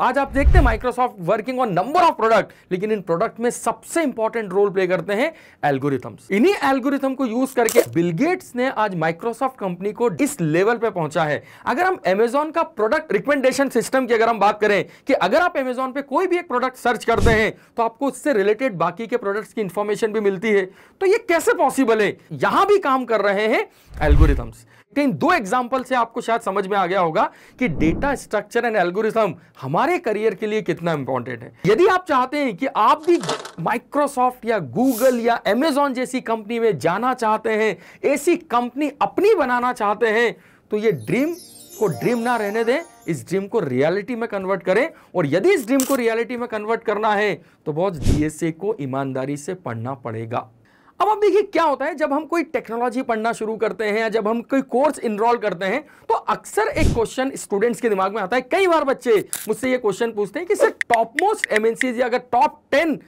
आज आप देखते हैं Microsoft working on number of product लेकिन इन प्रोडक्ट में सबसे इंपॉर्टेंट रोल प्ले करते हैं एल्गोरिथम्स इन्हीं एल्गोरिथम को यूज करके बिलगेट्स ने आज माइक्रोसॉफ्ट कंपनी को इस लेवल पे पहुंचा है अगर हम एमेजॉन का प्रोडक्ट रिकमेंडेशन सिस्टम की अगर हम बात करें कि अगर आप एमेजॉन पे कोई भी एक प्रोडक्ट सर्च करते हैं तो आपको उससे रिलेटेड बाकी के प्रोडक्ट्स की इंफॉर्मेशन भी मिलती है तो ये कैसे पॉसिबल है यहां भी काम कर रहे हैं एल्गोरिथम्स देखते दो एग्जाम्पल से आपको शायद समझ में आ गया होगा कि डेटा स्ट्रक्चर एंड एल्गोरिज्म हमारे करियर के लिए कितना इंपॉर्टेंट है यदि आप चाहते हैं कि आप भी माइक्रोसॉफ्ट या गूगल या एमेजॉन जैसी कंपनी में जाना चाहते हैं ऐसी कंपनी अपनी बनाना चाहते हैं तो ये ड्रीम को ड्रीम ना रहने दें इस ड्रीम को रियलिटी में कन्वर्ट करें और यदि इस ड्रीम को रियलिटी में कन्वर्ट करना है तो बहुत डीएसए को ईमानदारी से पढ़ना पड़ेगा अब आप देखिए क्या होता है जब हम कोई टेक्नोलॉजी पढ़ना शुरू करते हैं या जब हम कोई कोर्स इनरोल करते हैं तो अक्सर एक क्वेश्चन स्टूडेंट्स के दिमाग में आता है कई बार बच्चे मुझसे ये क्वेश्चन पूछते हैं कि सर टॉप मोस्ट एमएनसीज या अगर टॉप टेन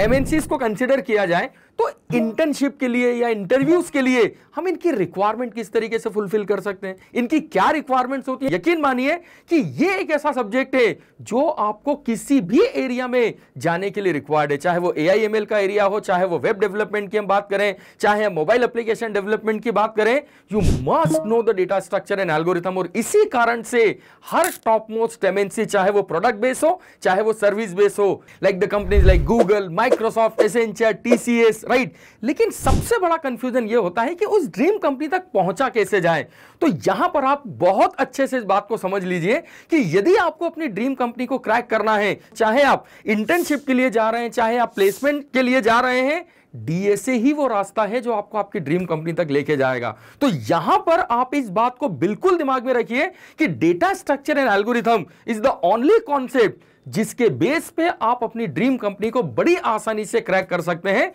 एमएनसीज को कंसिडर किया जाए तो इंटर्नशिप के लिए या इंटरव्यूज के लिए हम इनकी रिक्वायरमेंट किस तरीके से फुलफिल कर सकते हैं इनकी क्या रिक्वायरमेंट्स होती है यकीन मानिए कि ये एक ऐसा सब्जेक्ट है जो आपको किसी भी एरिया में जाने के लिए रिक्वायर्ड है चाहे वो ए आई का एरिया हो चाहे वो वेब डेवलपमेंट की हम बात करें चाहे मोबाइल एप्लीकेशन डेवलपमेंट की बात करें you must know the data structure and algorithm और इसी कारण से हर टॉप मोस्ट एमेंसी चाहे वो प्रोडक्ट बेस हो चाहे वो सर्विस बेस हो like the companies like Google Microsoft Accenture TCS right लेकिन सबसे बड़ा कंफ्यूजन ये होता है कि उस ड्रीम कंपनी तक पहुंचा कैसे जाए तो यहां पर आप बहुत अच्छे से इस बात को समझ लीजिए कि यदि आपको अपनी ड्रीम कंपनी को क्रैक करना है चाहे आप इंटर्नशिप के लिए जा रहे हैं चाहे आप प्लेसमेंट के लिए जा रहे हैं डीएसए ही वो रास्ता है जो आपको आपकी ड्रीम कंपनी तक लेके जाएगा तो यहां पर आप इस बात को बिल्कुल दिमाग में रखिए कि data structure and algorithm is the only concept जिसके बेस पे आप अपनी ड्रीम कंपनी को बड़ी आसानी से क्रैक कर सकते हैं